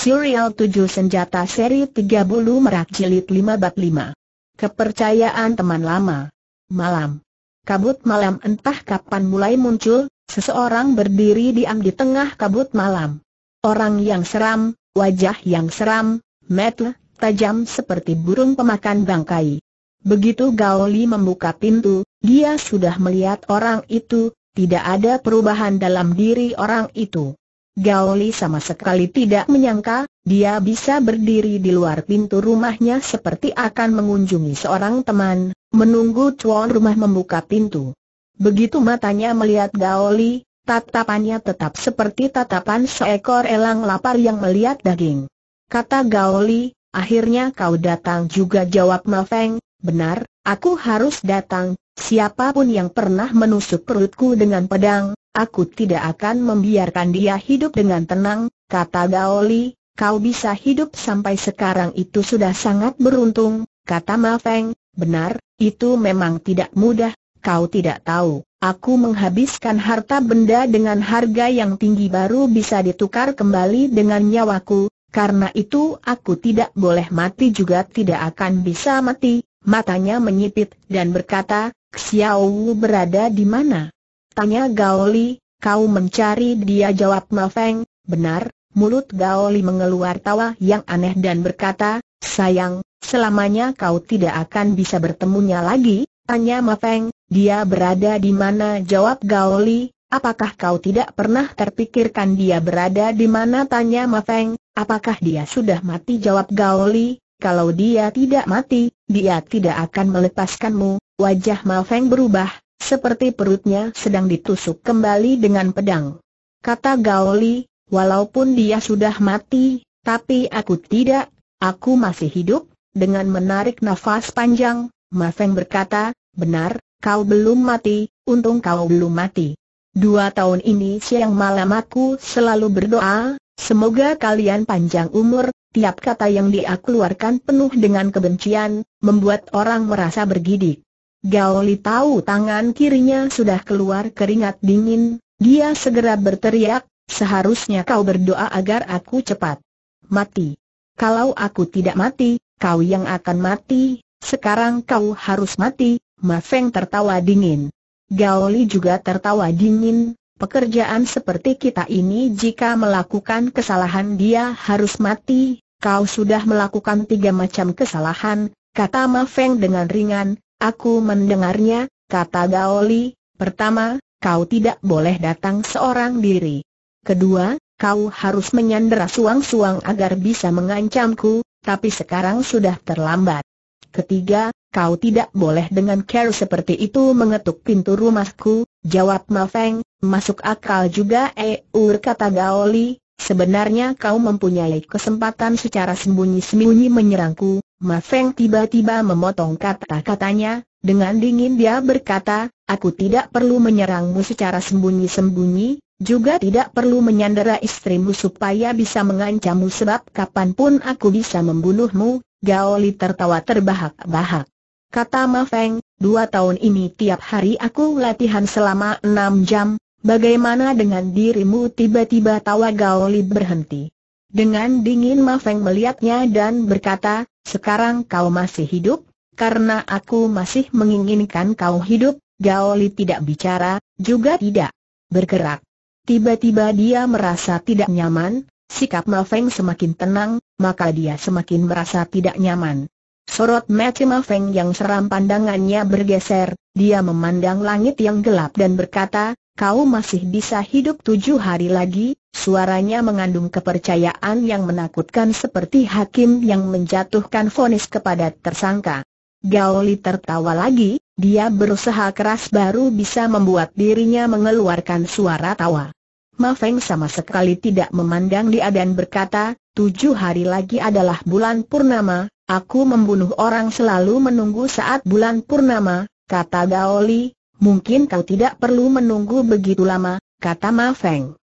Serial 7 Senjata Seri 30 Merak Jilid 5 Bab 5 Kepercayaan teman lama Malam Kabut malam entah kapan mulai muncul, seseorang berdiri diam di tengah kabut malam Orang yang seram, wajah yang seram, metel, tajam seperti burung pemakan bangkai Begitu Gaoli membuka pintu, dia sudah melihat orang itu, tidak ada perubahan dalam diri orang itu Gaoli sama sekali tidak menyangka, dia bisa berdiri di luar pintu rumahnya seperti akan mengunjungi seorang teman, menunggu tuan rumah membuka pintu. Begitu matanya melihat Gaoli, tatapannya tetap seperti tatapan seekor elang lapar yang melihat daging. Kata Gaoli, akhirnya kau datang juga jawab Ma Feng, benar, aku harus datang, siapapun yang pernah menusuk perutku dengan pedang, Aku tidak akan membiarkan dia hidup dengan tenang, kata Gaoli, kau bisa hidup sampai sekarang itu sudah sangat beruntung, kata Ma Feng, benar, itu memang tidak mudah, kau tidak tahu, aku menghabiskan harta benda dengan harga yang tinggi baru bisa ditukar kembali dengan nyawaku, karena itu aku tidak boleh mati juga tidak akan bisa mati, matanya menyipit dan berkata, Xiao berada di mana? Tanya Gao Li, kau mencari dia jawab Ma Feng, benar, mulut Gao Li mengeluar tawa yang aneh dan berkata, sayang, selamanya kau tidak akan bisa bertemunya lagi, tanya Ma Feng, dia berada di mana jawab Gao Li, apakah kau tidak pernah terpikirkan dia berada di mana tanya Ma Feng, apakah dia sudah mati jawab Gao Li, kalau dia tidak mati, dia tidak akan melepaskanmu. Wajah Ma Feng berubah, seperti perutnya sedang ditusuk kembali dengan pedang. Kata Gaoli, walaupun dia sudah mati, tapi aku tidak, aku masih hidup, dengan menarik nafas panjang, Ma Feng berkata, benar, kau belum mati, untung kau belum mati. Dua tahun ini siang malam aku selalu berdoa, semoga kalian panjang umur, tiap kata yang dia keluarkan penuh dengan kebencian, membuat orang merasa bergidik. Gaoli tahu tangan kirinya sudah keluar keringat dingin, dia segera berteriak, seharusnya kau berdoa agar aku cepat mati. Kalau aku tidak mati, kau yang akan mati, sekarang kau harus mati, Ma Feng tertawa dingin. Gaoli juga tertawa dingin, pekerjaan seperti kita ini jika melakukan kesalahan dia harus mati, kau sudah melakukan tiga macam kesalahan, kata Ma Feng dengan ringan, Aku mendengarnya, kata Gaoli, pertama, kau tidak boleh datang seorang diri. Kedua, kau harus menyandera suang-suang agar bisa mengancamku, tapi sekarang sudah terlambat. Ketiga, kau tidak boleh dengan care seperti itu mengetuk pintu rumahku, jawab Ma Feng. masuk akal juga eh, Eur kata Gaoli, sebenarnya kau mempunyai kesempatan secara sembunyi-sembunyi menyerangku, Ma Feng tiba-tiba memotong kata-katanya, dengan dingin dia berkata, aku tidak perlu menyerangmu secara sembunyi-sembunyi, juga tidak perlu menyandera istrimu supaya bisa mengancammu sebab kapanpun aku bisa membunuhmu, Gao Li tertawa terbahak-bahak. Kata Ma Feng, dua tahun ini tiap hari aku latihan selama enam jam, bagaimana dengan dirimu tiba-tiba tawa Gao Li berhenti. Dengan dingin Ma Feng melihatnya dan berkata, sekarang kau masih hidup, karena aku masih menginginkan kau hidup, Gaoli tidak bicara, juga tidak bergerak. Tiba-tiba dia merasa tidak nyaman, sikap Ma Feng semakin tenang, maka dia semakin merasa tidak nyaman. Sorot mata Ma Feng yang seram pandangannya bergeser, dia memandang langit yang gelap dan berkata, kau masih bisa hidup tujuh hari lagi, suaranya mengandung kepercayaan yang menakutkan seperti hakim yang menjatuhkan vonis kepada tersangka. Gao Li tertawa lagi, dia berusaha keras baru bisa membuat dirinya mengeluarkan suara tawa. Ma Feng sama sekali tidak memandang dia dan berkata, tujuh hari lagi adalah bulan purnama, aku membunuh orang selalu menunggu saat bulan purnama, kata Gao Li. Mungkin kau tidak perlu menunggu begitu lama, kata Ma Feng.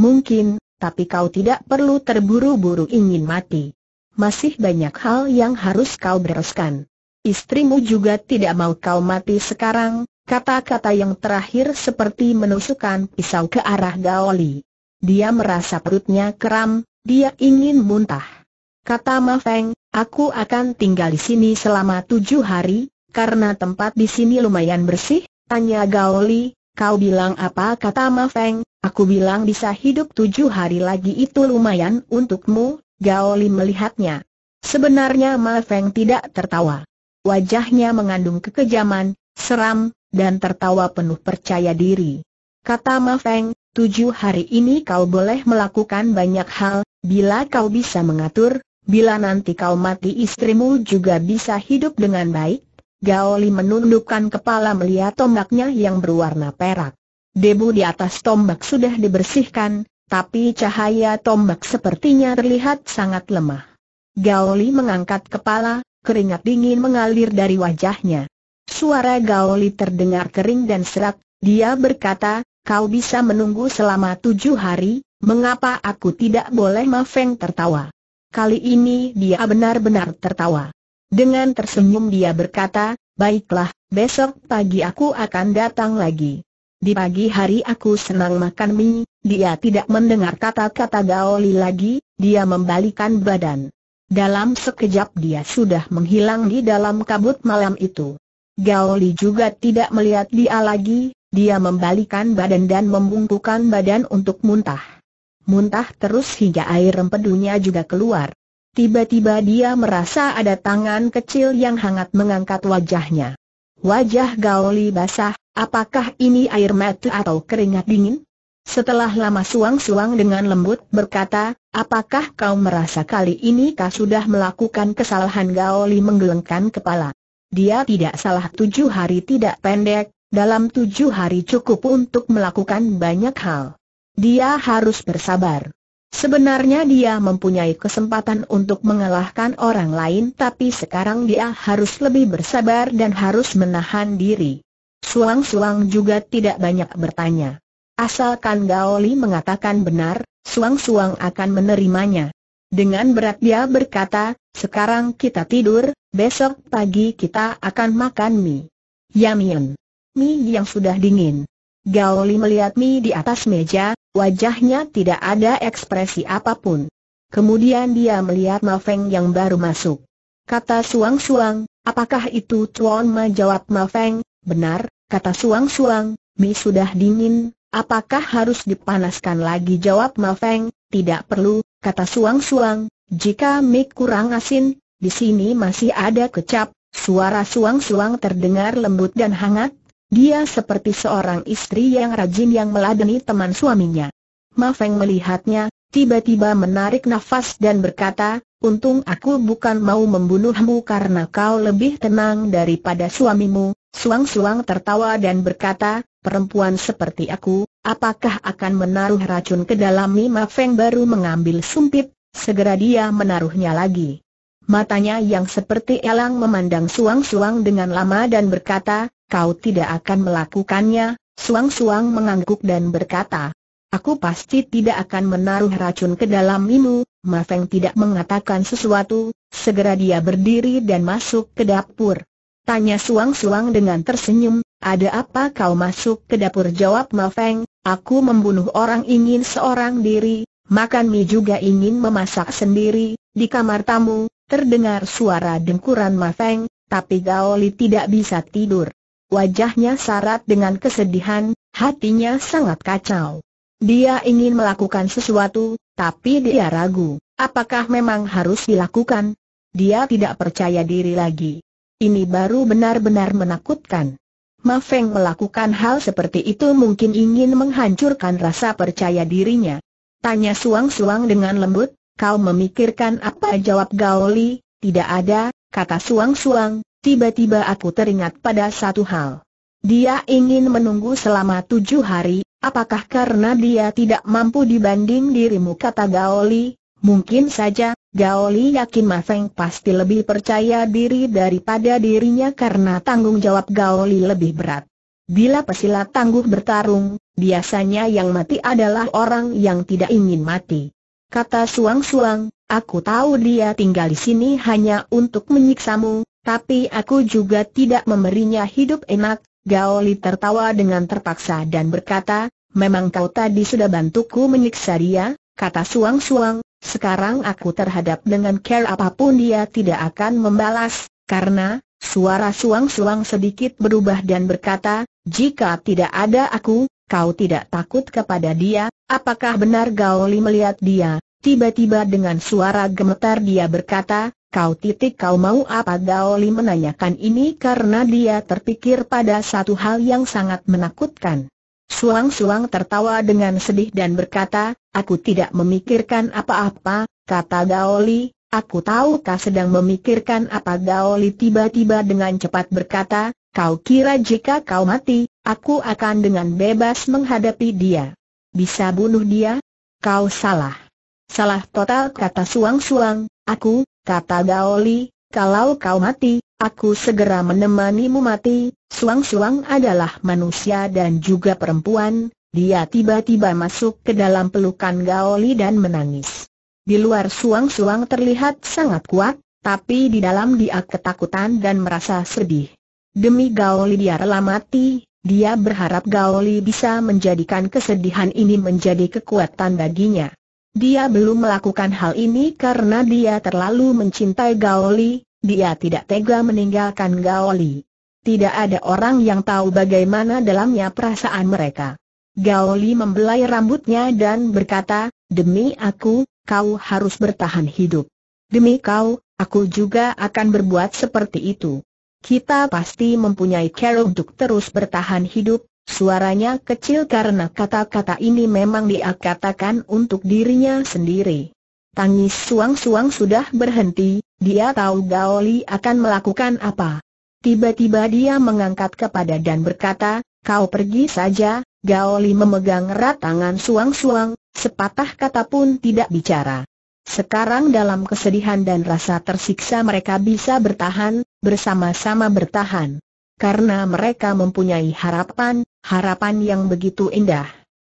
Mungkin, tapi kau tidak perlu terburu-buru ingin mati. Masih banyak hal yang harus kau bereskan. Istrimu juga tidak mau kau mati sekarang, kata-kata yang terakhir seperti menusukkan pisau ke arah Gaoli. Dia merasa perutnya keram, dia ingin muntah. Kata Ma Feng, aku akan tinggal di sini selama tujuh hari, karena tempat di sini lumayan bersih, Tanya Gaoli, kau bilang apa kata Ma Feng, aku bilang bisa hidup tujuh hari lagi itu lumayan untukmu, Gaoli melihatnya. Sebenarnya Ma Feng tidak tertawa. Wajahnya mengandung kekejaman, seram, dan tertawa penuh percaya diri. Kata Ma Feng, tujuh hari ini kau boleh melakukan banyak hal, bila kau bisa mengatur, bila nanti kau mati istrimu juga bisa hidup dengan baik, Gaoli menundukkan kepala melihat tombaknya yang berwarna perak. Debu di atas tombak sudah dibersihkan, tapi cahaya tombak sepertinya terlihat sangat lemah. Gaoli mengangkat kepala, keringat dingin mengalir dari wajahnya. Suara Gaoli terdengar kering dan serak, dia berkata, kau bisa menunggu selama tujuh hari, mengapa aku tidak boleh Mafeng tertawa? Kali ini dia benar-benar tertawa. Dengan tersenyum dia berkata, baiklah, besok pagi aku akan datang lagi. Di pagi hari aku senang makan mie, dia tidak mendengar kata-kata Gaoli lagi, dia membalikan badan. Dalam sekejap dia sudah menghilang di dalam kabut malam itu. Gaoli juga tidak melihat dia lagi, dia membalikan badan dan membungkukan badan untuk muntah. Muntah terus hingga air rempedunya juga keluar. Tiba-tiba dia merasa ada tangan kecil yang hangat mengangkat wajahnya. Wajah Gaoli basah, apakah ini air mata atau keringat dingin? Setelah lama suang-suang dengan lembut berkata, apakah kau merasa kali ini kau sudah melakukan kesalahan Gaoli menggelengkan kepala? Dia tidak salah tujuh hari tidak pendek, dalam tujuh hari cukup untuk melakukan banyak hal. Dia harus bersabar. Sebenarnya dia mempunyai kesempatan untuk mengalahkan orang lain tapi sekarang dia harus lebih bersabar dan harus menahan diri. Suang-suang juga tidak banyak bertanya. Asalkan Gao Li mengatakan benar, suang-suang akan menerimanya. Dengan berat dia berkata, sekarang kita tidur, besok pagi kita akan makan mie. Yamin, Mie yang sudah dingin. Gaoli melihat Mi di atas meja, wajahnya tidak ada ekspresi apapun. Kemudian dia melihat Ma Feng yang baru masuk. Kata Suang Suang, apakah itu Tuan Ma jawab Ma Feng, benar, kata Suang Suang, Mi sudah dingin, apakah harus dipanaskan lagi jawab Ma Feng, tidak perlu, kata Suang Suang, jika Mi kurang asin, di sini masih ada kecap, suara Suang Suang terdengar lembut dan hangat, dia seperti seorang istri yang rajin yang meladeni teman suaminya. Ma Feng melihatnya, tiba-tiba menarik nafas dan berkata, Untung aku bukan mau membunuhmu karena kau lebih tenang daripada suamimu. Suang-suang tertawa dan berkata, perempuan seperti aku, apakah akan menaruh racun ke dalam Ma Feng baru mengambil sumpit, segera dia menaruhnya lagi. Matanya yang seperti elang memandang suang-suang dengan lama dan berkata, kau tidak akan melakukannya, Suang-suang mengangguk dan berkata, Aku pasti tidak akan menaruh racun ke dalam minu, Ma Feng tidak mengatakan sesuatu, segera dia berdiri dan masuk ke dapur. Tanya Suang-suang dengan tersenyum, ada apa kau masuk ke dapur jawab Ma Feng, aku membunuh orang ingin seorang diri, makan mie juga ingin memasak sendiri, di kamar tamu, terdengar suara dengkuran Ma Feng, tapi Gaoli tidak bisa tidur. Wajahnya sarat dengan kesedihan, hatinya sangat kacau. Dia ingin melakukan sesuatu, tapi dia ragu, apakah memang harus dilakukan? Dia tidak percaya diri lagi. Ini baru benar-benar menakutkan. Ma Feng melakukan hal seperti itu mungkin ingin menghancurkan rasa percaya dirinya. Tanya Suang-Suang dengan lembut, kau memikirkan apa jawab Gao Li, tidak ada, kata Suang-Suang, tiba-tiba aku teringat pada satu hal. Dia ingin menunggu selama tujuh hari, apakah karena dia tidak mampu dibanding dirimu kata Gaoli, mungkin saja, Gaoli yakin Ma Feng pasti lebih percaya diri daripada dirinya karena tanggung jawab Gaoli lebih berat. Bila pesilat tangguh bertarung, biasanya yang mati adalah orang yang tidak ingin mati. Kata Suang Suang, aku tahu dia tinggal di sini hanya untuk menyiksamu, tapi aku juga tidak memberinya hidup enak, Gaoli tertawa dengan terpaksa dan berkata, memang kau tadi sudah bantuku menyiksa dia, kata suang-suang, sekarang aku terhadap dengan care apapun dia tidak akan membalas, karena, suara suang-suang sedikit berubah dan berkata, jika tidak ada aku, kau tidak takut kepada dia, apakah benar Gaoli melihat dia? Tiba-tiba dengan suara gemetar dia berkata, Kau titik kau mau apa Daoli menanyakan ini karena dia terpikir pada satu hal yang sangat menakutkan. Suang-suang tertawa dengan sedih dan berkata, aku tidak memikirkan apa-apa, kata Daoli, aku tahu kau sedang memikirkan apa Daoli tiba-tiba dengan cepat berkata, kau kira jika kau mati, aku akan dengan bebas menghadapi dia. Bisa bunuh dia? Kau salah. Salah total kata suang-suang, aku, kata Gaoli, kalau kau mati, aku segera menemanimu mati, suang-suang adalah manusia dan juga perempuan, dia tiba-tiba masuk ke dalam pelukan Gaoli dan menangis. Di luar suang-suang terlihat sangat kuat, tapi di dalam dia ketakutan dan merasa sedih. Demi Gaoli dia rela mati, dia berharap Gaoli bisa menjadikan kesedihan ini menjadi kekuatan baginya. Dia belum melakukan hal ini karena dia terlalu mencintai Gaoli, dia tidak tega meninggalkan Gaoli. Tidak ada orang yang tahu bagaimana dalamnya perasaan mereka. Gaoli membelai rambutnya dan berkata, Demi aku, kau harus bertahan hidup. Demi kau, aku juga akan berbuat seperti itu. Kita pasti mempunyai cara untuk terus bertahan hidup, Suaranya kecil karena kata-kata ini memang dia katakan untuk dirinya sendiri. Tangis suang-suang sudah berhenti, dia tahu Gao Li akan melakukan apa. Tiba-tiba dia mengangkat kepada dan berkata, kau pergi saja, Gao Li memegang erat tangan suang-suang, sepatah kata pun tidak bicara. Sekarang dalam kesedihan dan rasa tersiksa mereka bisa bertahan, bersama-sama bertahan karena mereka mempunyai harapan, harapan yang begitu indah.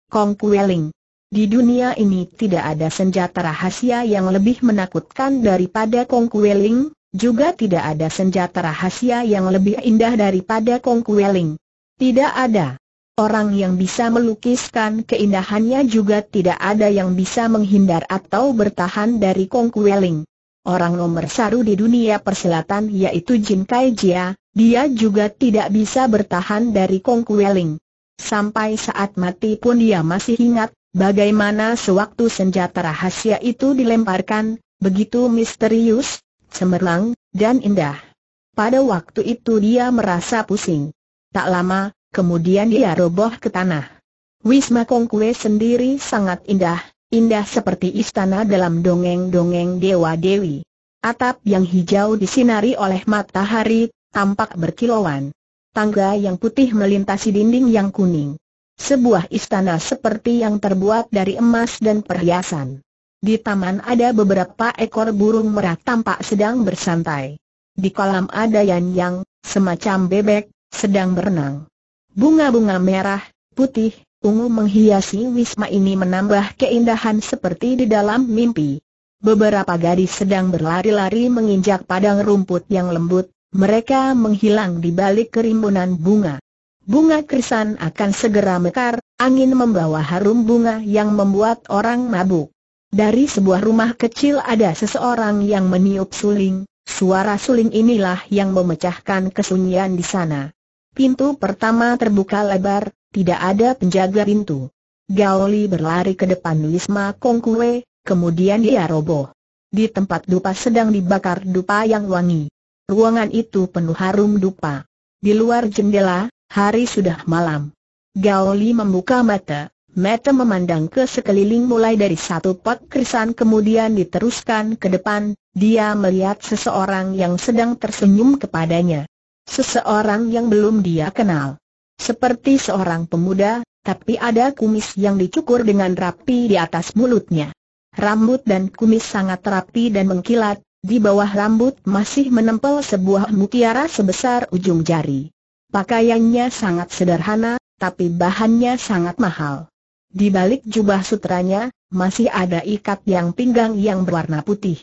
Kong Kueling di dunia ini tidak ada senjata rahasia yang lebih menakutkan daripada Kong Kueling, juga tidak ada senjata rahasia yang lebih indah daripada Kong Kueling. Tidak ada. Orang yang bisa melukiskan keindahannya juga tidak ada yang bisa menghindar atau bertahan dari Kong Kueling. Orang nomor satu di dunia persilatan yaitu Jin Kai Jia, dia juga tidak bisa bertahan dari Kong Kueling. Sampai saat mati pun dia masih ingat, bagaimana sewaktu senjata rahasia itu dilemparkan, begitu misterius, cemerlang, dan indah. Pada waktu itu dia merasa pusing. Tak lama, kemudian dia roboh ke tanah. Wisma Kong Kue sendiri sangat indah, indah seperti istana dalam dongeng-dongeng Dewa Dewi. Atap yang hijau disinari oleh matahari, tampak berkilauan. Tangga yang putih melintasi dinding yang kuning. Sebuah istana seperti yang terbuat dari emas dan perhiasan. Di taman ada beberapa ekor burung merah tampak sedang bersantai. Di kolam ada yang-yang, semacam bebek, sedang berenang. Bunga-bunga merah, putih, ungu menghiasi wisma ini menambah keindahan seperti di dalam mimpi. Beberapa gadis sedang berlari-lari menginjak padang rumput yang lembut, mereka menghilang di balik kerimbunan bunga. Bunga krisan akan segera mekar, angin membawa harum bunga yang membuat orang mabuk. Dari sebuah rumah kecil ada seseorang yang meniup suling, suara suling inilah yang memecahkan kesunyian di sana. Pintu pertama terbuka lebar, tidak ada penjaga pintu. Gaoli berlari ke depan Wisma Kongkue, kemudian dia roboh. Di tempat dupa sedang dibakar dupa yang wangi. Ruangan itu penuh harum dupa. Di luar jendela, hari sudah malam. Gao Li membuka mata, mata memandang ke sekeliling mulai dari satu pot krisan kemudian diteruskan ke depan, dia melihat seseorang yang sedang tersenyum kepadanya. Seseorang yang belum dia kenal. Seperti seorang pemuda, tapi ada kumis yang dicukur dengan rapi di atas mulutnya. Rambut dan kumis sangat rapi dan mengkilat, di bawah rambut masih menempel sebuah mutiara sebesar ujung jari. Pakaiannya sangat sederhana, tapi bahannya sangat mahal. Di balik jubah sutranya, masih ada ikat yang pinggang yang berwarna putih.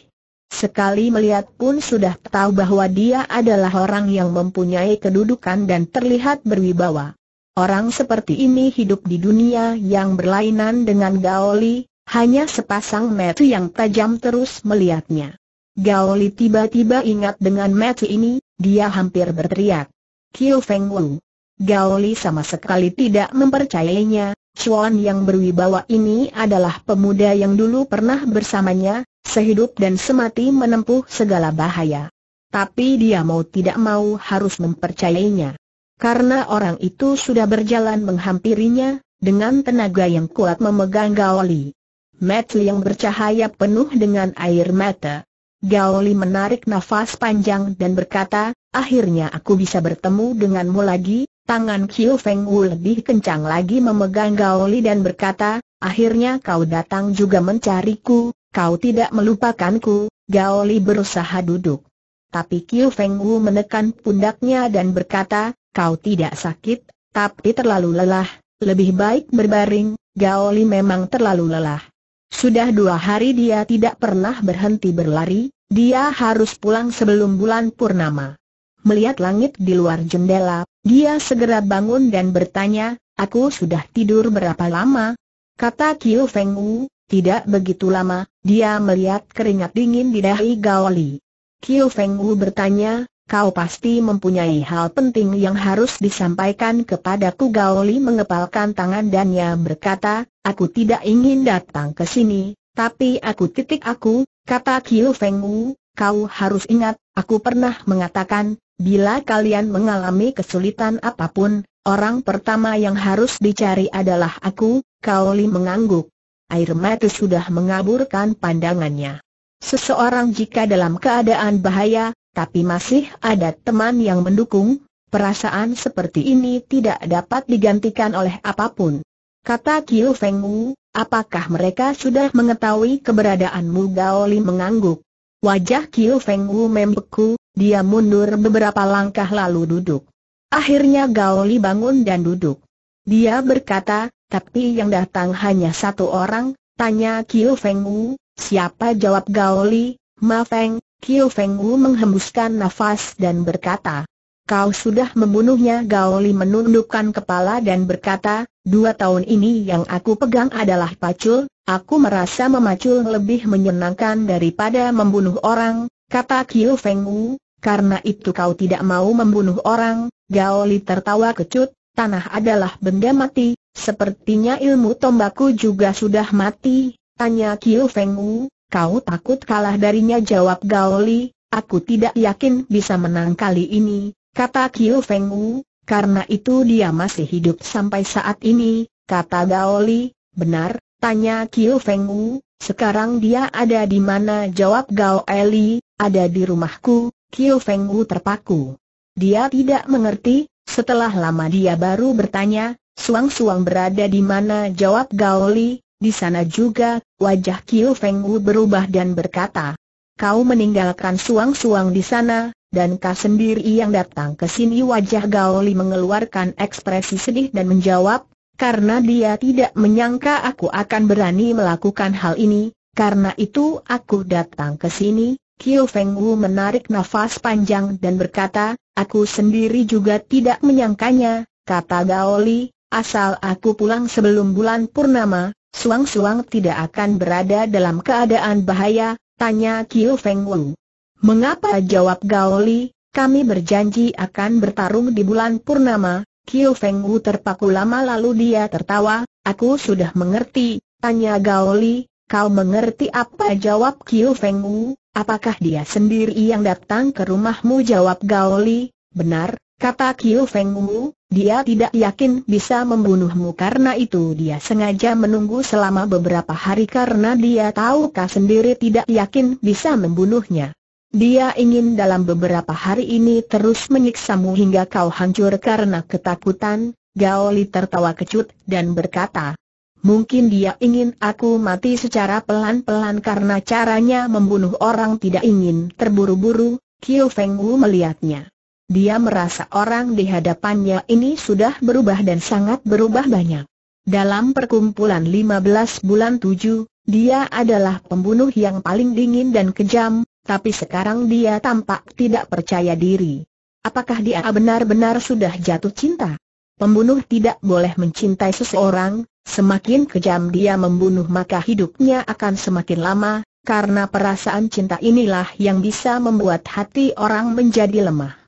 Sekali melihat pun sudah tahu bahwa dia adalah orang yang mempunyai kedudukan dan terlihat berwibawa. Orang seperti ini hidup di dunia yang berlainan dengan Gaoli, hanya sepasang mata yang tajam terus melihatnya. Gaoli tiba-tiba ingat dengan mati ini, dia hampir berteriak. Kiu Feng Wu. Gaoli sama sekali tidak mempercayainya, Chuan yang berwibawa ini adalah pemuda yang dulu pernah bersamanya, sehidup dan semati menempuh segala bahaya. Tapi dia mau tidak mau harus mempercayainya. Karena orang itu sudah berjalan menghampirinya, dengan tenaga yang kuat memegang Gaoli. Metli yang bercahaya penuh dengan air mata, Gaoli menarik nafas panjang dan berkata, akhirnya aku bisa bertemu denganmu lagi, tangan Qiu Feng Wu lebih kencang lagi memegang Gaoli dan berkata, akhirnya kau datang juga mencariku, kau tidak melupakanku, Gaoli berusaha duduk. Tapi Qiu Feng Wu menekan pundaknya dan berkata, kau tidak sakit, tapi terlalu lelah, lebih baik berbaring, Gaoli memang terlalu lelah. Sudah dua hari dia tidak pernah berhenti berlari, dia harus pulang sebelum bulan purnama. Melihat langit di luar jendela, dia segera bangun dan bertanya, aku sudah tidur berapa lama? Kata Kiu Feng Wu, tidak begitu lama, dia melihat keringat dingin di dahi Gao Li. Kiu Feng Wu bertanya, kau pasti mempunyai hal penting yang harus disampaikan kepadaku Gaoli mengepalkan tangan dannya berkata, aku tidak ingin datang ke sini, tapi aku titik aku, kata Kiu Feng Wu, kau harus ingat, aku pernah mengatakan, bila kalian mengalami kesulitan apapun, orang pertama yang harus dicari adalah aku, Gaoli mengangguk. Air mata sudah mengaburkan pandangannya. Seseorang jika dalam keadaan bahaya, tapi masih ada teman yang mendukung, perasaan seperti ini tidak dapat digantikan oleh apapun. Kata Kiu Feng Wu, apakah mereka sudah mengetahui keberadaanmu Gaoli mengangguk. Wajah Kiu Feng Wu membeku, dia mundur beberapa langkah lalu duduk. Akhirnya Gaoli bangun dan duduk. Dia berkata, tapi yang datang hanya satu orang, tanya Kiu Feng Wu, siapa jawab Gaoli, Ma Feng, Kiu Feng Wu menghembuskan nafas dan berkata, Kau sudah membunuhnya Gao Li menundukkan kepala dan berkata, Dua tahun ini yang aku pegang adalah pacul, aku merasa memacul lebih menyenangkan daripada membunuh orang, kata Kiu Feng Wu, karena itu kau tidak mau membunuh orang, Gao Li tertawa kecut, tanah adalah benda mati, sepertinya ilmu tombaku juga sudah mati, tanya Kiu Feng Wu, Kau takut kalah darinya jawab Gao Li. aku tidak yakin bisa menang kali ini, kata Qiu Feng Wu, karena itu dia masih hidup sampai saat ini, kata Gao Li. benar, tanya Qiu Feng Wu, sekarang dia ada di mana jawab Gao Li. ada di rumahku, Qiu Feng Wu terpaku. Dia tidak mengerti, setelah lama dia baru bertanya, suang-suang berada di mana jawab Gao Li. Di sana juga, wajah Kiu Feng Wu berubah dan berkata, Kau meninggalkan suang-suang di sana, dan kau sendiri yang datang ke sini wajah Gao Li mengeluarkan ekspresi sedih dan menjawab, karena dia tidak menyangka aku akan berani melakukan hal ini, karena itu aku datang ke sini. Kiu Feng Wu menarik nafas panjang dan berkata, aku sendiri juga tidak menyangkanya, kata Gao Li. Asal aku pulang sebelum bulan purnama, suang-suang tidak akan berada dalam keadaan bahaya, tanya Kiu Feng Wu. Mengapa jawab Gaoli, kami berjanji akan bertarung di bulan purnama, Kiu Feng Wu terpaku lama lalu dia tertawa, aku sudah mengerti, tanya Gaoli, kau mengerti apa jawab Kiu Feng Wu, apakah dia sendiri yang datang ke rumahmu jawab Gaoli, benar, kata Kiu Feng Wu, dia tidak yakin bisa membunuhmu karena itu dia sengaja menunggu selama beberapa hari karena dia tahu kau sendiri tidak yakin bisa membunuhnya. Dia ingin dalam beberapa hari ini terus menyiksamu hingga kau hancur karena ketakutan, Gao Li tertawa kecut dan berkata, Mungkin dia ingin aku mati secara pelan-pelan karena caranya membunuh orang tidak ingin terburu-buru, Qiu Feng Wu melihatnya. Dia merasa orang di hadapannya ini sudah berubah dan sangat berubah banyak. Dalam perkumpulan 15 bulan 7, dia adalah pembunuh yang paling dingin dan kejam, tapi sekarang dia tampak tidak percaya diri. Apakah dia benar-benar sudah jatuh cinta? Pembunuh tidak boleh mencintai seseorang, semakin kejam dia membunuh maka hidupnya akan semakin lama, karena perasaan cinta inilah yang bisa membuat hati orang menjadi lemah.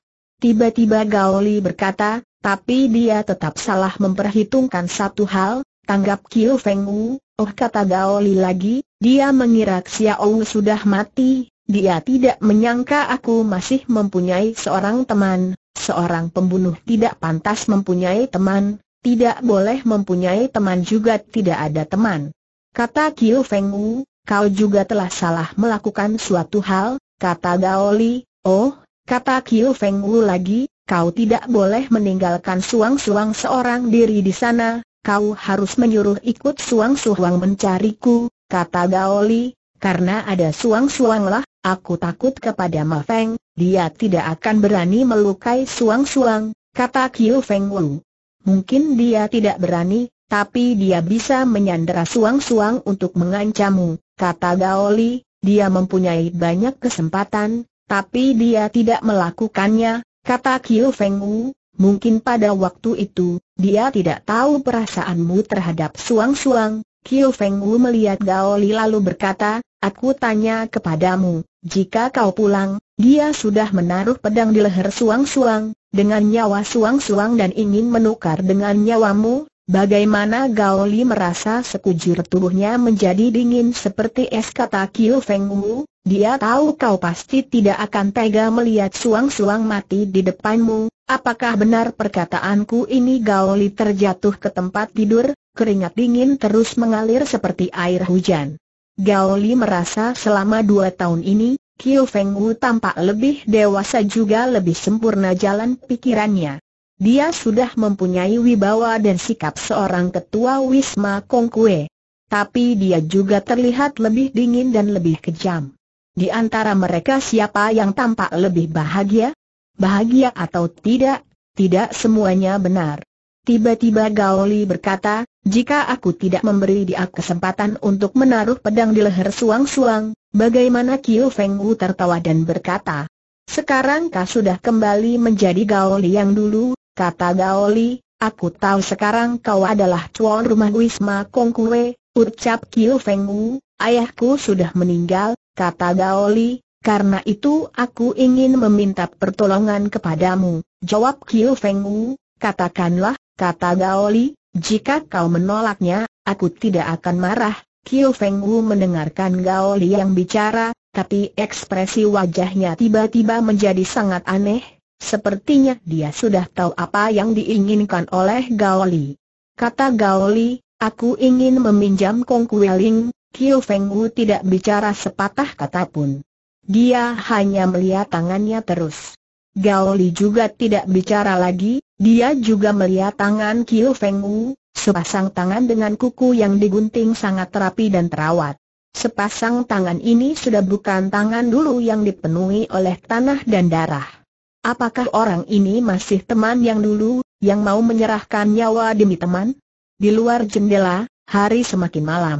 Tiba-tiba Gaoli berkata, tapi dia tetap salah memperhitungkan satu hal, tanggap Kiu Feng Wu, oh kata Gaoli lagi, dia mengira Xiao Wu sudah mati, dia tidak menyangka aku masih mempunyai seorang teman, seorang pembunuh tidak pantas mempunyai teman, tidak boleh mempunyai teman juga tidak ada teman. Kata Kiu Feng Wu, kau juga telah salah melakukan suatu hal, kata Gaoli, oh, Kata Kiu Feng Wu lagi, kau tidak boleh meninggalkan suang-suang seorang diri di sana, kau harus menyuruh ikut suang-suang mencariku, kata Gao Li, karena ada suang-suang lah, aku takut kepada Ma Feng, dia tidak akan berani melukai suang-suang, kata Kiu Feng Wu. Mungkin dia tidak berani, tapi dia bisa menyandera suang-suang untuk mengancammu. kata Gao Li, dia mempunyai banyak kesempatan, tapi dia tidak melakukannya, kata Kiu Feng Wu, mungkin pada waktu itu, dia tidak tahu perasaanmu terhadap suang-suang. Kiu Feng Wu melihat Li lalu berkata, aku tanya kepadamu, jika kau pulang, dia sudah menaruh pedang di leher suang-suang, dengan nyawa suang-suang dan ingin menukar dengan nyawamu, Bagaimana Gaoli merasa sekujur tubuhnya menjadi dingin seperti es kata Kiu Feng Wu, dia tahu kau pasti tidak akan tega melihat suang-suang mati di depanmu, apakah benar perkataanku ini Gaoli terjatuh ke tempat tidur, keringat dingin terus mengalir seperti air hujan. Gaoli merasa selama dua tahun ini, Kiu Feng Wu tampak lebih dewasa juga lebih sempurna jalan pikirannya. Dia sudah mempunyai wibawa dan sikap seorang ketua Wisma Kongkwe. Tapi dia juga terlihat lebih dingin dan lebih kejam. Di antara mereka siapa yang tampak lebih bahagia? Bahagia atau tidak, tidak semuanya benar. Tiba-tiba Gaoli berkata, jika aku tidak memberi dia kesempatan untuk menaruh pedang di leher suang-suang, bagaimana Kiu Feng Wu tertawa dan berkata, sekarang kau sudah kembali menjadi Gaoli yang dulu, kata Gaoli, aku tahu sekarang kau adalah cuan rumah Wisma Kongkue, ucap Kiu Feng Wu, ayahku sudah meninggal, kata Gaoli, karena itu aku ingin meminta pertolongan kepadamu, jawab Kiu Feng Wu, katakanlah, kata Gaoli, jika kau menolaknya, aku tidak akan marah. Kiu Feng Wu mendengarkan Gaoli yang bicara, tapi ekspresi wajahnya tiba-tiba menjadi sangat aneh, Sepertinya dia sudah tahu apa yang diinginkan oleh Gao Li. Kata Gao Li, aku ingin meminjam Kong Kueling, Kiu Feng Wu tidak bicara sepatah kata pun. Dia hanya melihat tangannya terus. Gao Li juga tidak bicara lagi, dia juga melihat tangan Kiu Feng Wu, sepasang tangan dengan kuku yang digunting sangat rapi dan terawat. Sepasang tangan ini sudah bukan tangan dulu yang dipenuhi oleh tanah dan darah. Apakah orang ini masih teman yang dulu, yang mau menyerahkan nyawa demi teman? Di luar jendela, hari semakin malam.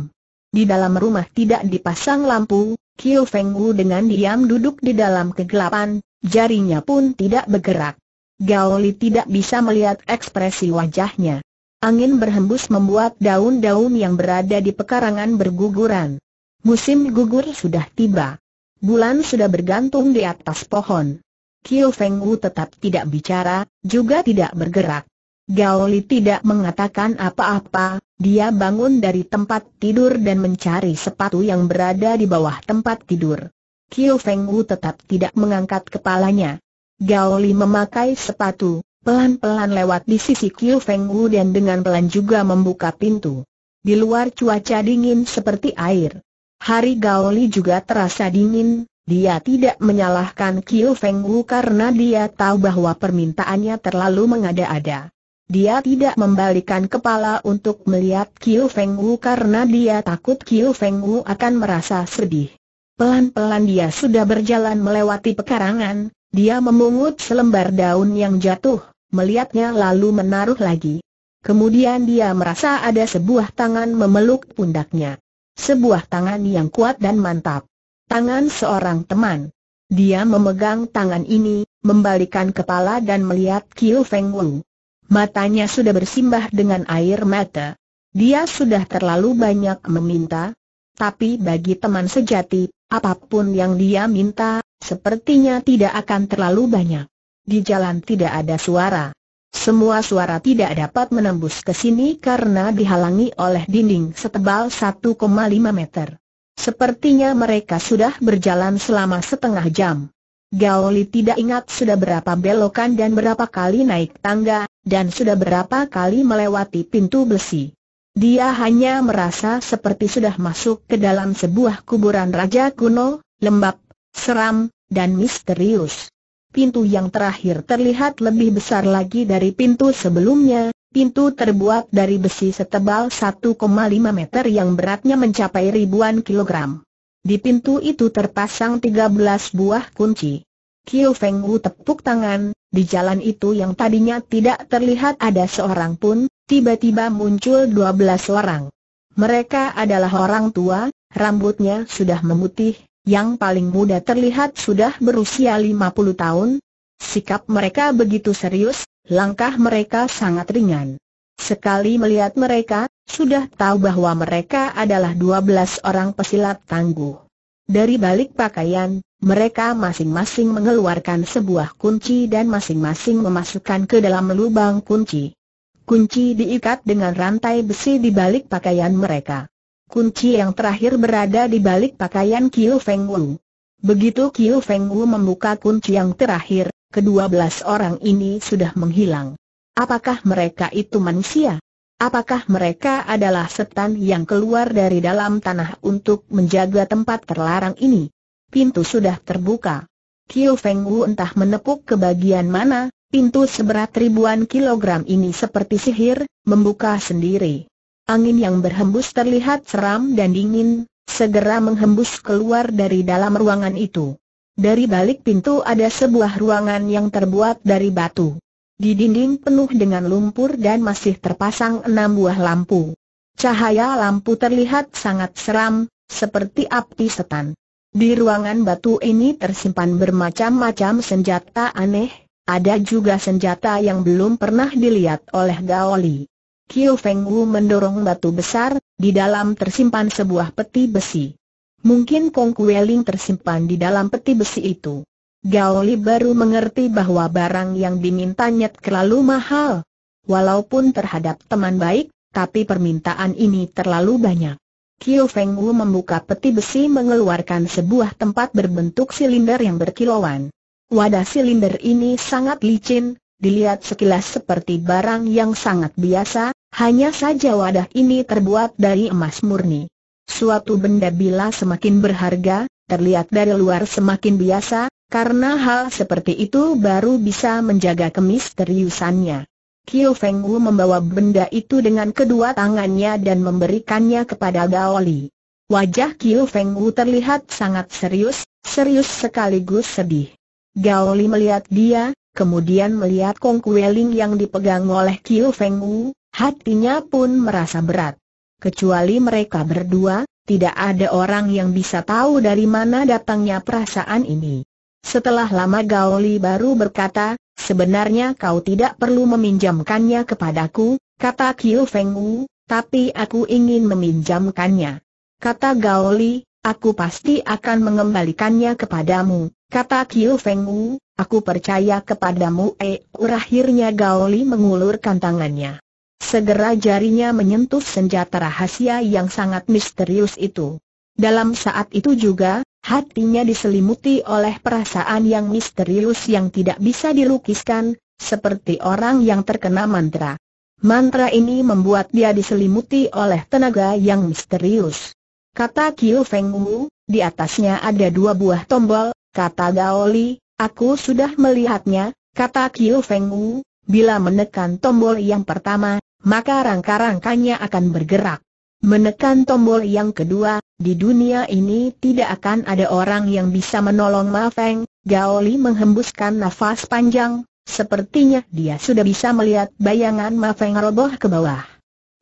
Di dalam rumah tidak dipasang lampu, Kiu Feng Wu dengan diam duduk di dalam kegelapan, jarinya pun tidak bergerak. Gaoli tidak bisa melihat ekspresi wajahnya. Angin berhembus membuat daun-daun yang berada di pekarangan berguguran. Musim gugur sudah tiba. Bulan sudah bergantung di atas pohon. Kiu Feng Wu tetap tidak bicara, juga tidak bergerak. Gao Li tidak mengatakan apa-apa, dia bangun dari tempat tidur dan mencari sepatu yang berada di bawah tempat tidur. Kiu Feng Wu tetap tidak mengangkat kepalanya. Gao Li memakai sepatu, pelan-pelan lewat di sisi Kiu Feng Wu dan dengan pelan juga membuka pintu. Di luar cuaca dingin seperti air. Hari Gao Li juga terasa dingin, dia tidak menyalahkan Kiu Feng Wu karena dia tahu bahwa permintaannya terlalu mengada-ada. Dia tidak membalikan kepala untuk melihat Kiu Feng Wu karena dia takut Kiu Feng Wu akan merasa sedih. Pelan-pelan dia sudah berjalan melewati pekarangan, dia memungut selembar daun yang jatuh, melihatnya lalu menaruh lagi. Kemudian dia merasa ada sebuah tangan memeluk pundaknya. Sebuah tangan yang kuat dan mantap tangan seorang teman. Dia memegang tangan ini, membalikan kepala dan melihat Kiu Feng Wu. Matanya sudah bersimbah dengan air mata. Dia sudah terlalu banyak meminta, tapi bagi teman sejati, apapun yang dia minta, sepertinya tidak akan terlalu banyak. Di jalan tidak ada suara. Semua suara tidak dapat menembus ke sini karena dihalangi oleh dinding setebal 1,5 meter. Sepertinya mereka sudah berjalan selama setengah jam. Gaoli tidak ingat sudah berapa belokan dan berapa kali naik tangga, dan sudah berapa kali melewati pintu besi. Dia hanya merasa seperti sudah masuk ke dalam sebuah kuburan raja kuno, lembab, seram, dan misterius. Pintu yang terakhir terlihat lebih besar lagi dari pintu sebelumnya, Pintu terbuat dari besi setebal 1,5 meter yang beratnya mencapai ribuan kilogram. Di pintu itu terpasang 13 buah kunci. Kiu Feng Wu tepuk tangan, di jalan itu yang tadinya tidak terlihat ada seorang pun, tiba-tiba muncul 12 orang. Mereka adalah orang tua, rambutnya sudah memutih, yang paling muda terlihat sudah berusia 50 tahun. Sikap mereka begitu serius, Langkah mereka sangat ringan. Sekali melihat mereka, sudah tahu bahwa mereka adalah 12 orang pesilat tangguh. Dari balik pakaian, mereka masing-masing mengeluarkan sebuah kunci dan masing-masing memasukkan ke dalam lubang kunci. Kunci diikat dengan rantai besi di balik pakaian mereka. Kunci yang terakhir berada di balik pakaian Kiu Feng Wu. Begitu Kiu Feng Wu membuka kunci yang terakhir, kedua belas orang ini sudah menghilang. Apakah mereka itu manusia? Apakah mereka adalah setan yang keluar dari dalam tanah untuk menjaga tempat terlarang ini? Pintu sudah terbuka. Kiu Feng Wu entah menepuk ke bagian mana, pintu seberat ribuan kilogram ini seperti sihir, membuka sendiri. Angin yang berhembus terlihat seram dan dingin, segera menghembus keluar dari dalam ruangan itu. Dari balik pintu ada sebuah ruangan yang terbuat dari batu. Di dinding penuh dengan lumpur dan masih terpasang enam buah lampu. Cahaya lampu terlihat sangat seram, seperti api setan. Di ruangan batu ini tersimpan bermacam-macam senjata aneh, ada juga senjata yang belum pernah dilihat oleh Gaoli. Kiu Feng Wu mendorong batu besar, di dalam tersimpan sebuah peti besi. Mungkin Kong Kueling tersimpan di dalam peti besi itu. Gao Li baru mengerti bahwa barang yang dimintanya terlalu mahal. Walaupun terhadap teman baik, tapi permintaan ini terlalu banyak. Kiu Feng Wu membuka peti besi mengeluarkan sebuah tempat berbentuk silinder yang berkilauan. Wadah silinder ini sangat licin, dilihat sekilas seperti barang yang sangat biasa, hanya saja wadah ini terbuat dari emas murni. Suatu benda bila semakin berharga, terlihat dari luar semakin biasa, karena hal seperti itu baru bisa menjaga kemisteriusannya. Kiu Feng Wu membawa benda itu dengan kedua tangannya dan memberikannya kepada Gao Li. Wajah Kiu Feng Wu terlihat sangat serius, serius sekaligus sedih. Gao Li melihat dia, kemudian melihat Kong Kueling yang dipegang oleh Kiu Feng Wu, hatinya pun merasa berat. Kecuali mereka berdua, tidak ada orang yang bisa tahu dari mana datangnya perasaan ini. Setelah lama Gao Li baru berkata, sebenarnya kau tidak perlu meminjamkannya kepadaku, kata Kiu Feng Wu, tapi aku ingin meminjamkannya. Kata Gao Li. aku pasti akan mengembalikannya kepadamu, kata Kiu Feng Wu, aku percaya kepadamu eh, akhirnya Li mengulurkan tangannya. Segera jarinya menyentuh senjata rahasia yang sangat misterius itu. Dalam saat itu juga, hatinya diselimuti oleh perasaan yang misterius yang tidak bisa dilukiskan, seperti orang yang terkena mantra. Mantra ini membuat dia diselimuti oleh tenaga yang misterius. Kata Kiu Feng Wu, di atasnya ada dua buah tombol, kata Gao Li, aku sudah melihatnya, kata Kiu Feng Wu, bila menekan tombol yang pertama, maka rangka-rangkanya akan bergerak. Menekan tombol yang kedua, di dunia ini tidak akan ada orang yang bisa menolong Ma Feng, Li menghembuskan nafas panjang, sepertinya dia sudah bisa melihat bayangan Ma Feng roboh ke bawah.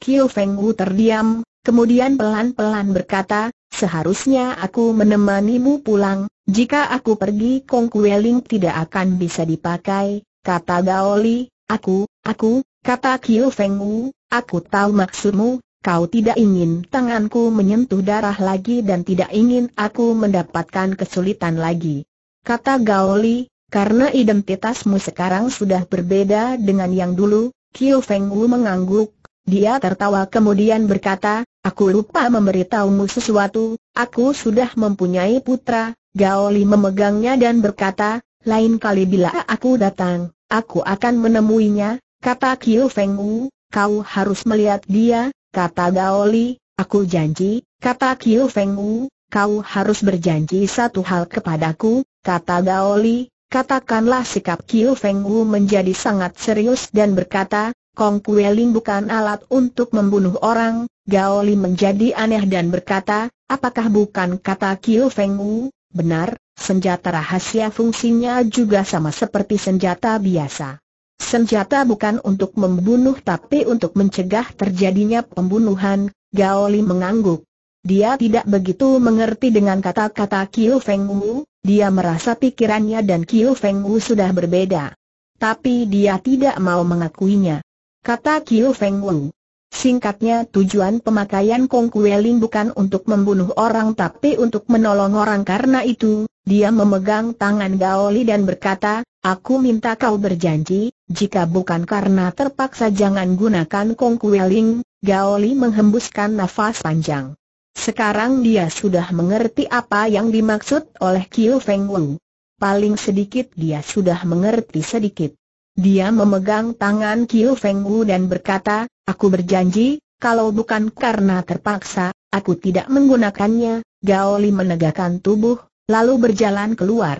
Qiu Feng Wu terdiam, kemudian pelan-pelan berkata, seharusnya aku menemanimu pulang, jika aku pergi Kong Kueling tidak akan bisa dipakai, kata Gaoli, aku, aku, Kata Kiu Feng Wu, aku tahu maksudmu, kau tidak ingin tanganku menyentuh darah lagi dan tidak ingin aku mendapatkan kesulitan lagi. Kata Gao Li, karena identitasmu sekarang sudah berbeda dengan yang dulu, Kiu Feng Wu mengangguk, dia tertawa kemudian berkata, aku lupa memberitahumu sesuatu, aku sudah mempunyai putra, Gao Li memegangnya dan berkata, lain kali bila aku datang, aku akan menemuinya, Kata Kiu Feng Wu, kau harus melihat dia, kata Gao Li, aku janji, kata Kiu Feng Wu, kau harus berjanji satu hal kepadaku, kata Gao Li, katakanlah sikap Kiu Feng Wu menjadi sangat serius dan berkata, Kong Kue bukan alat untuk membunuh orang, Gao Li menjadi aneh dan berkata, apakah bukan kata Kiu Feng Wu, benar, senjata rahasia fungsinya juga sama seperti senjata biasa. Senjata bukan untuk membunuh tapi untuk mencegah terjadinya pembunuhan, Gao Li mengangguk. Dia tidak begitu mengerti dengan kata-kata Kiu Feng Wu, dia merasa pikirannya dan Kiu Feng Wu sudah berbeda. Tapi dia tidak mau mengakuinya. Kata Kiu Feng Wu. Singkatnya tujuan pemakaian Kong Kueling bukan untuk membunuh orang tapi untuk menolong orang karena itu, dia memegang tangan Gao Li dan berkata, Aku minta kau berjanji, jika bukan karena terpaksa jangan gunakan Kong Gao Li menghembuskan nafas panjang. Sekarang dia sudah mengerti apa yang dimaksud oleh Kiu Feng Wu. Paling sedikit dia sudah mengerti sedikit. Dia memegang tangan Kiu Feng Wu dan berkata, Aku berjanji, kalau bukan karena terpaksa, aku tidak menggunakannya. Gao Li menegakkan tubuh, lalu berjalan keluar.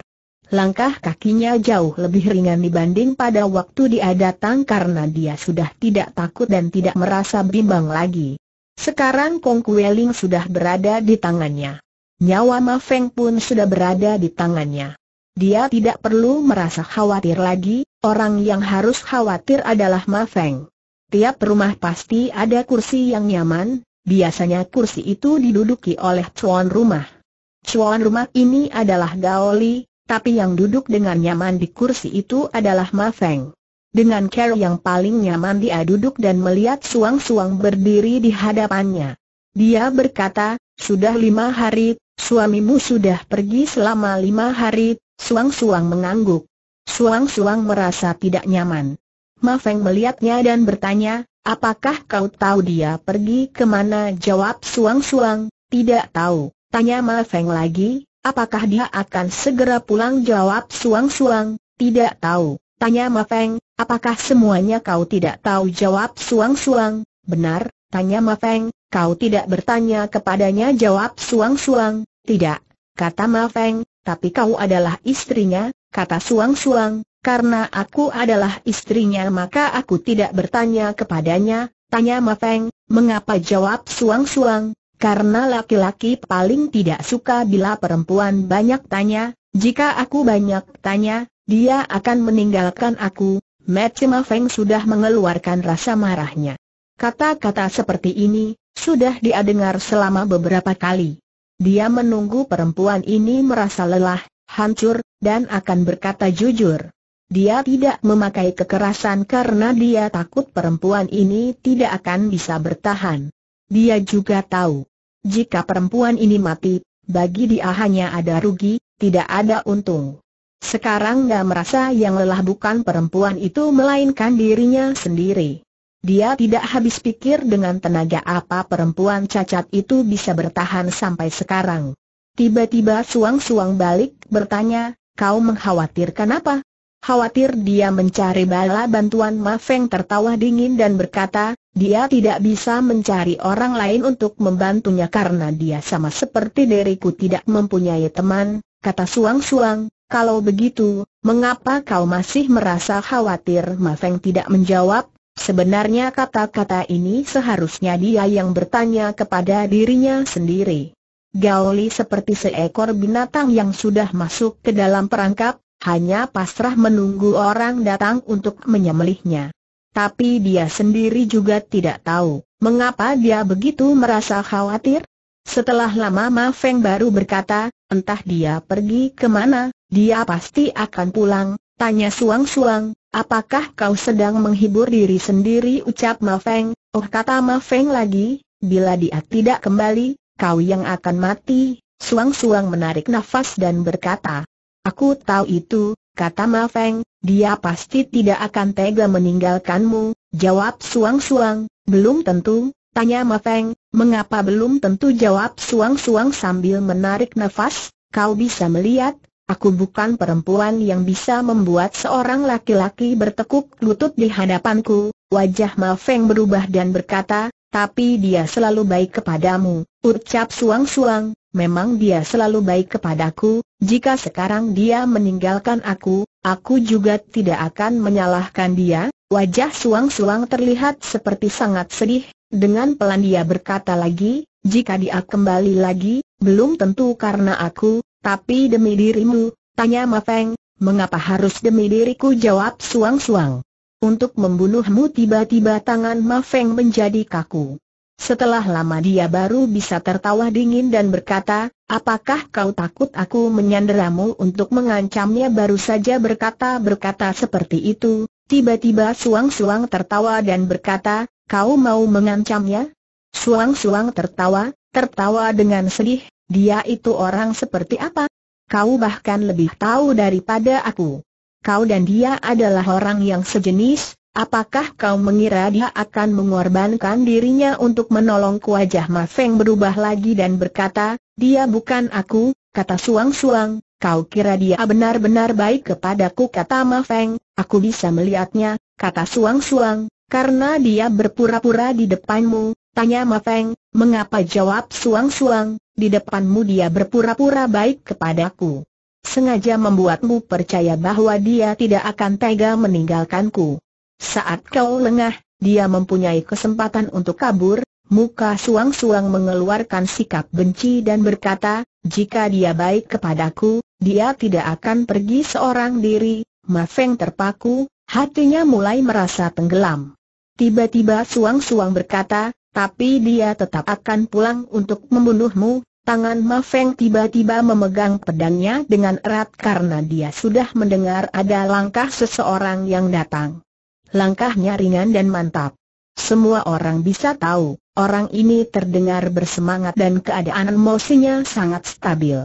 Langkah kakinya jauh lebih ringan dibanding pada waktu dia datang karena dia sudah tidak takut dan tidak merasa bimbang lagi. Sekarang Kong Kueling sudah berada di tangannya. Nyawa Ma Feng pun sudah berada di tangannya. Dia tidak perlu merasa khawatir lagi, orang yang harus khawatir adalah Ma Feng. Tiap rumah pasti ada kursi yang nyaman, biasanya kursi itu diduduki oleh tuan rumah. Cuan rumah ini adalah Gaoli, tapi yang duduk dengan nyaman di kursi itu adalah Ma Feng. Dengan care yang paling nyaman dia duduk dan melihat suang-suang berdiri di hadapannya. Dia berkata, sudah lima hari, suamimu sudah pergi selama lima hari, suang-suang mengangguk. Suang-suang merasa tidak nyaman. Ma Feng melihatnya dan bertanya, apakah kau tahu dia pergi kemana? Jawab suang-suang, tidak tahu. Tanya Ma Feng lagi, apakah dia akan segera pulang jawab suang-suang, tidak tahu. Tanya Ma Feng, apakah semuanya kau tidak tahu jawab suang-suang, benar? Tanya Ma Feng, kau tidak bertanya kepadanya jawab suang-suang, tidak. Kata Ma Feng, tapi kau adalah istrinya, kata suang-suang, karena aku adalah istrinya maka aku tidak bertanya kepadanya, tanya Ma Feng, mengapa jawab suang-suang, karena laki-laki paling tidak suka bila perempuan banyak tanya, jika aku banyak tanya, dia akan meninggalkan aku, Maxima Feng sudah mengeluarkan rasa marahnya. Kata-kata seperti ini, sudah dia dengar selama beberapa kali. Dia menunggu perempuan ini merasa lelah, hancur, dan akan berkata jujur. Dia tidak memakai kekerasan karena dia takut perempuan ini tidak akan bisa bertahan. Dia juga tahu, jika perempuan ini mati, bagi dia hanya ada rugi, tidak ada untung. Sekarang dia merasa yang lelah bukan perempuan itu melainkan dirinya sendiri. Dia tidak habis pikir dengan tenaga apa perempuan cacat itu bisa bertahan sampai sekarang. Tiba-tiba suang-suang balik bertanya, kau mengkhawatirkan apa? Khawatir dia mencari bala bantuan Ma Feng tertawa dingin dan berkata, dia tidak bisa mencari orang lain untuk membantunya karena dia sama seperti diriku tidak mempunyai teman, kata Suang Suang. Kalau begitu, mengapa kau masih merasa khawatir? Ma Feng tidak menjawab. Sebenarnya kata-kata ini seharusnya dia yang bertanya kepada dirinya sendiri. Gaoli seperti seekor binatang yang sudah masuk ke dalam perangkap, hanya pasrah menunggu orang datang untuk menyembelihnya tapi dia sendiri juga tidak tahu, mengapa dia begitu merasa khawatir? Setelah lama Ma Feng baru berkata, entah dia pergi kemana, dia pasti akan pulang, tanya suang-suang, apakah kau sedang menghibur diri sendiri ucap Ma Feng, oh kata Ma Feng lagi, bila dia tidak kembali, kau yang akan mati, suang-suang menarik nafas dan berkata, aku tahu itu, kata Ma Feng, dia pasti tidak akan tega meninggalkanmu, jawab suang-suang, belum tentu, tanya Ma Feng, mengapa belum tentu jawab suang-suang sambil menarik nafas, kau bisa melihat, aku bukan perempuan yang bisa membuat seorang laki-laki bertekuk lutut di hadapanku, wajah Ma Feng berubah dan berkata, tapi dia selalu baik kepadamu, ucap suang-suang, memang dia selalu baik kepadaku, jika sekarang dia meninggalkan aku, aku juga tidak akan menyalahkan dia, wajah suang-suang terlihat seperti sangat sedih, dengan pelan dia berkata lagi, jika dia kembali lagi, belum tentu karena aku, tapi demi dirimu, tanya Ma Feng, mengapa harus demi diriku jawab suang-suang. Untuk membunuhmu tiba-tiba tangan Ma Feng menjadi kaku. Setelah lama dia baru bisa tertawa dingin dan berkata, apakah kau takut aku menyanderamu untuk mengancamnya baru saja berkata-berkata seperti itu, tiba-tiba suang-suang tertawa dan berkata, kau mau mengancamnya? Suang-suang tertawa, tertawa dengan sedih, dia itu orang seperti apa? Kau bahkan lebih tahu daripada aku kau dan dia adalah orang yang sejenis, apakah kau mengira dia akan mengorbankan dirinya untuk menolongku? Wajah Ma Feng berubah lagi dan berkata, dia bukan aku, kata suang-suang, kau kira dia benar-benar baik kepadaku kata Ma Feng, aku bisa melihatnya, kata suang-suang, karena dia berpura-pura di depanmu, tanya Ma Feng, mengapa jawab suang-suang, di depanmu dia berpura-pura baik kepadaku. Sengaja membuatmu percaya bahwa dia tidak akan tega meninggalkanku. Saat kau lengah, dia mempunyai kesempatan untuk kabur, muka suang-suang mengeluarkan sikap benci dan berkata, jika dia baik kepadaku, dia tidak akan pergi seorang diri, Ma Feng terpaku, hatinya mulai merasa tenggelam. Tiba-tiba suang-suang berkata, tapi dia tetap akan pulang untuk membunuhmu, Tangan Ma Feng tiba-tiba memegang pedangnya dengan erat karena dia sudah mendengar ada langkah seseorang yang datang. Langkahnya ringan dan mantap. Semua orang bisa tahu, orang ini terdengar bersemangat dan keadaan emosinya sangat stabil.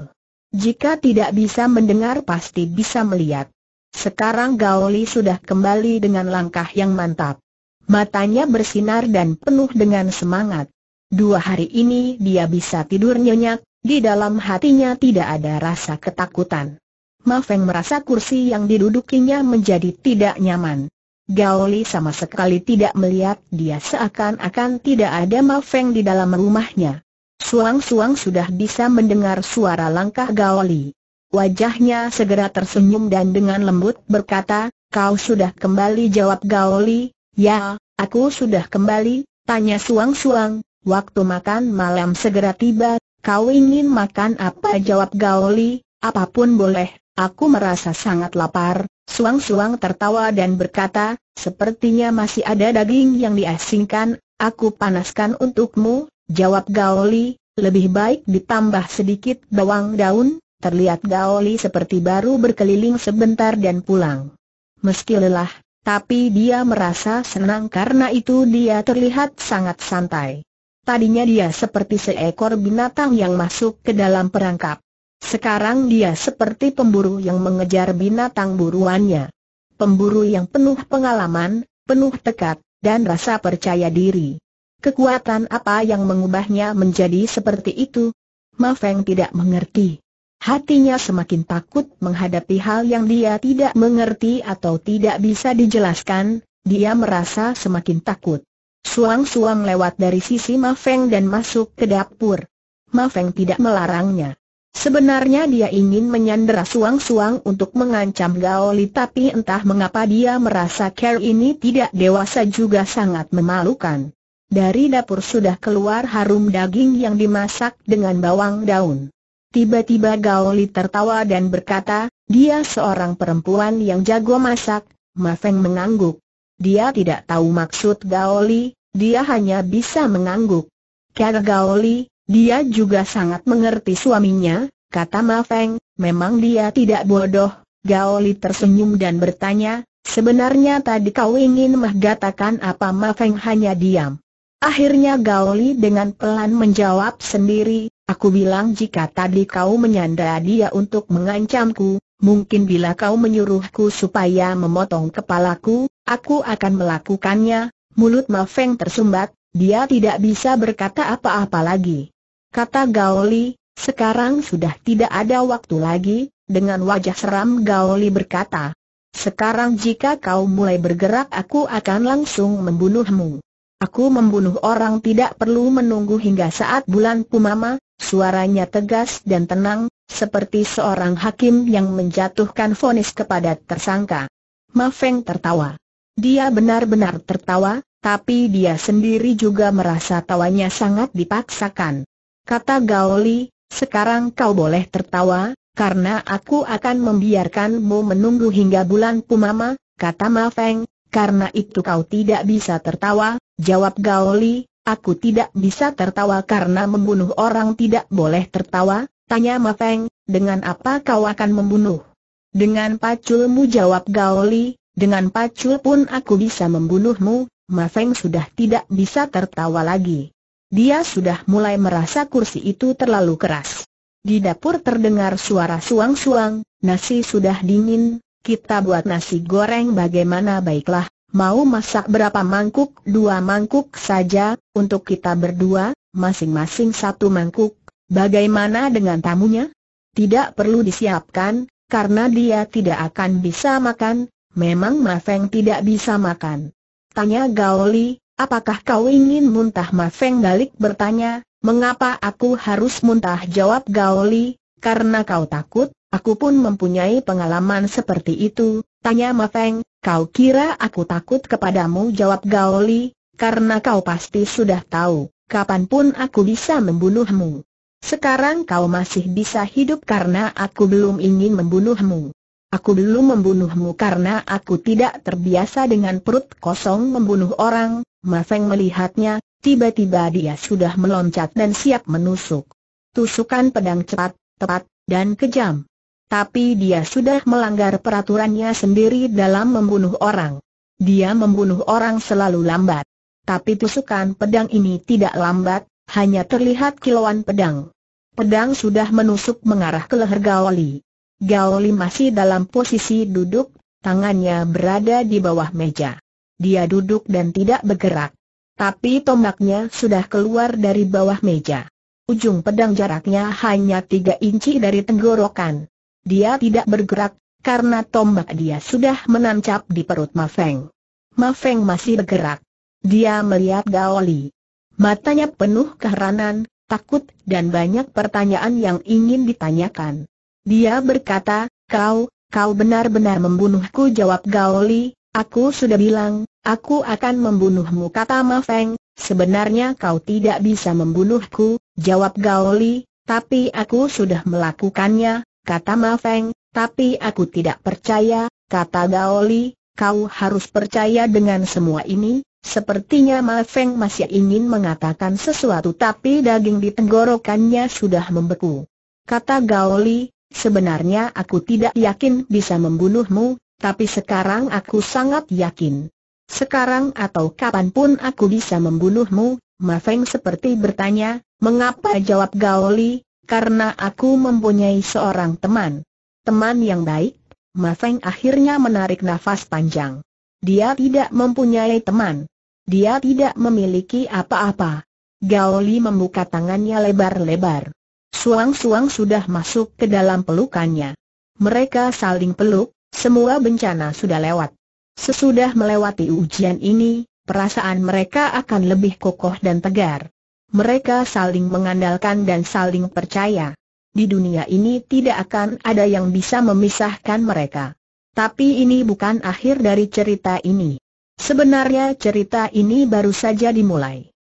Jika tidak bisa mendengar pasti bisa melihat. Sekarang Gaoli sudah kembali dengan langkah yang mantap. Matanya bersinar dan penuh dengan semangat. Dua hari ini dia bisa tidur nyenyak, di dalam hatinya tidak ada rasa ketakutan. Ma Feng merasa kursi yang didudukinya menjadi tidak nyaman. Gao Li sama sekali tidak melihat dia seakan-akan tidak ada Ma Feng di dalam rumahnya. Suang-suang sudah bisa mendengar suara langkah Gao Li. Wajahnya segera tersenyum dan dengan lembut berkata, Kau sudah kembali jawab Gao Li, ya, aku sudah kembali, tanya suang-suang, Waktu makan malam segera tiba, kau ingin makan apa? Jawab Gaoli, apapun boleh, aku merasa sangat lapar. Suang-suang tertawa dan berkata, sepertinya masih ada daging yang diasingkan, aku panaskan untukmu, jawab Gaoli, lebih baik ditambah sedikit bawang daun, terlihat Gaoli seperti baru berkeliling sebentar dan pulang. Meski lelah, tapi dia merasa senang karena itu dia terlihat sangat santai. Tadinya dia seperti seekor binatang yang masuk ke dalam perangkap. Sekarang dia seperti pemburu yang mengejar binatang buruannya. Pemburu yang penuh pengalaman, penuh tekad, dan rasa percaya diri. Kekuatan apa yang mengubahnya menjadi seperti itu? Ma Feng tidak mengerti. Hatinya semakin takut menghadapi hal yang dia tidak mengerti atau tidak bisa dijelaskan, dia merasa semakin takut suang-suang lewat dari sisi Ma Feng dan masuk ke dapur. Ma Feng tidak melarangnya. Sebenarnya dia ingin menyandera suang-suang untuk mengancam Gao Li, tapi entah mengapa dia merasa ker ini tidak dewasa juga sangat memalukan. Dari dapur sudah keluar harum daging yang dimasak dengan bawang daun. Tiba-tiba Gao Li tertawa dan berkata, dia seorang perempuan yang jago masak, Ma Feng mengangguk. Dia tidak tahu maksud Gao Li, dia hanya bisa mengangguk. Gao Li, dia juga sangat mengerti suaminya, kata Ma Feng, memang dia tidak bodoh. Gao Li tersenyum dan bertanya, sebenarnya tadi kau ingin mengatakan apa Ma Feng hanya diam. Akhirnya Gao Li dengan pelan menjawab sendiri, aku bilang jika tadi kau menyandar dia untuk mengancamku, mungkin bila kau menyuruhku supaya memotong kepalaku, aku akan melakukannya, mulut Ma Feng tersumbat, dia tidak bisa berkata apa-apa lagi. Kata Gao Li, sekarang sudah tidak ada waktu lagi, dengan wajah seram Gao Li berkata. Sekarang jika kau mulai bergerak aku akan langsung membunuhmu. Aku membunuh orang tidak perlu menunggu hingga saat bulan pumama, suaranya tegas dan tenang, seperti seorang hakim yang menjatuhkan vonis kepada tersangka. Ma Feng tertawa. Dia benar-benar tertawa, tapi dia sendiri juga merasa tawanya sangat dipaksakan. Kata Gao Li, sekarang kau boleh tertawa, karena aku akan membiarkanmu menunggu hingga bulan Pumama, kata Ma Feng, karena itu kau tidak bisa tertawa, jawab Gao Li, aku tidak bisa tertawa karena membunuh orang tidak boleh tertawa, Tanya Mapeng, dengan apa kau akan membunuh? Dengan paculmu jawab Gaoli, dengan pacul pun aku bisa membunuhmu, Mapeng sudah tidak bisa tertawa lagi. Dia sudah mulai merasa kursi itu terlalu keras. Di dapur terdengar suara suang-suang, nasi sudah dingin, kita buat nasi goreng bagaimana baiklah, mau masak berapa mangkuk? Dua mangkuk saja, untuk kita berdua, masing-masing satu mangkuk, Bagaimana dengan tamunya? Tidak perlu disiapkan, karena dia tidak akan bisa makan, memang Ma Feng tidak bisa makan. Tanya Gao Li. apakah kau ingin muntah Ma Feng balik bertanya, mengapa aku harus muntah jawab Gao Li. karena kau takut, aku pun mempunyai pengalaman seperti itu, tanya Ma Feng, kau kira aku takut kepadamu jawab Gao Li. karena kau pasti sudah tahu, kapanpun aku bisa membunuhmu. Sekarang kau masih bisa hidup karena aku belum ingin membunuhmu. Aku belum membunuhmu karena aku tidak terbiasa dengan perut kosong membunuh orang. Mafeng melihatnya, tiba-tiba dia sudah meloncat dan siap menusuk. Tusukan pedang cepat, tepat, dan kejam. Tapi dia sudah melanggar peraturannya sendiri dalam membunuh orang. Dia membunuh orang selalu lambat. Tapi tusukan pedang ini tidak lambat, hanya terlihat kilauan pedang pedang sudah menusuk mengarah ke leher Gaoli. Gaoli masih dalam posisi duduk, tangannya berada di bawah meja. Dia duduk dan tidak bergerak. Tapi tombaknya sudah keluar dari bawah meja. Ujung pedang jaraknya hanya tiga inci dari tenggorokan. Dia tidak bergerak, karena tombak dia sudah menancap di perut Ma Feng. Ma Feng masih bergerak. Dia melihat Gaoli. Matanya penuh keheranan, takut, dan banyak pertanyaan yang ingin ditanyakan. Dia berkata, kau, kau benar-benar membunuhku jawab Gao Li. aku sudah bilang, aku akan membunuhmu kata Ma Feng, sebenarnya kau tidak bisa membunuhku, jawab Gao Li. tapi aku sudah melakukannya, kata Ma Feng, tapi aku tidak percaya, kata Gao Li. kau harus percaya dengan semua ini, Sepertinya Ma Feng masih ingin mengatakan sesuatu tapi daging di tenggorokannya sudah membeku. Kata Gao Li, sebenarnya aku tidak yakin bisa membunuhmu, tapi sekarang aku sangat yakin. Sekarang atau kapanpun aku bisa membunuhmu, Ma Feng seperti bertanya, mengapa jawab Gao Li, karena aku mempunyai seorang teman. Teman yang baik, Ma Feng akhirnya menarik nafas panjang. Dia tidak mempunyai teman. Dia tidak memiliki apa-apa. Gao Li membuka tangannya lebar-lebar. Suang-suang sudah masuk ke dalam pelukannya. Mereka saling peluk, semua bencana sudah lewat. Sesudah melewati ujian ini, perasaan mereka akan lebih kokoh dan tegar. Mereka saling mengandalkan dan saling percaya. Di dunia ini tidak akan ada yang bisa memisahkan mereka. Tapi ini bukan akhir dari cerita ini. Sebenarnya cerita ini baru saja dimulai.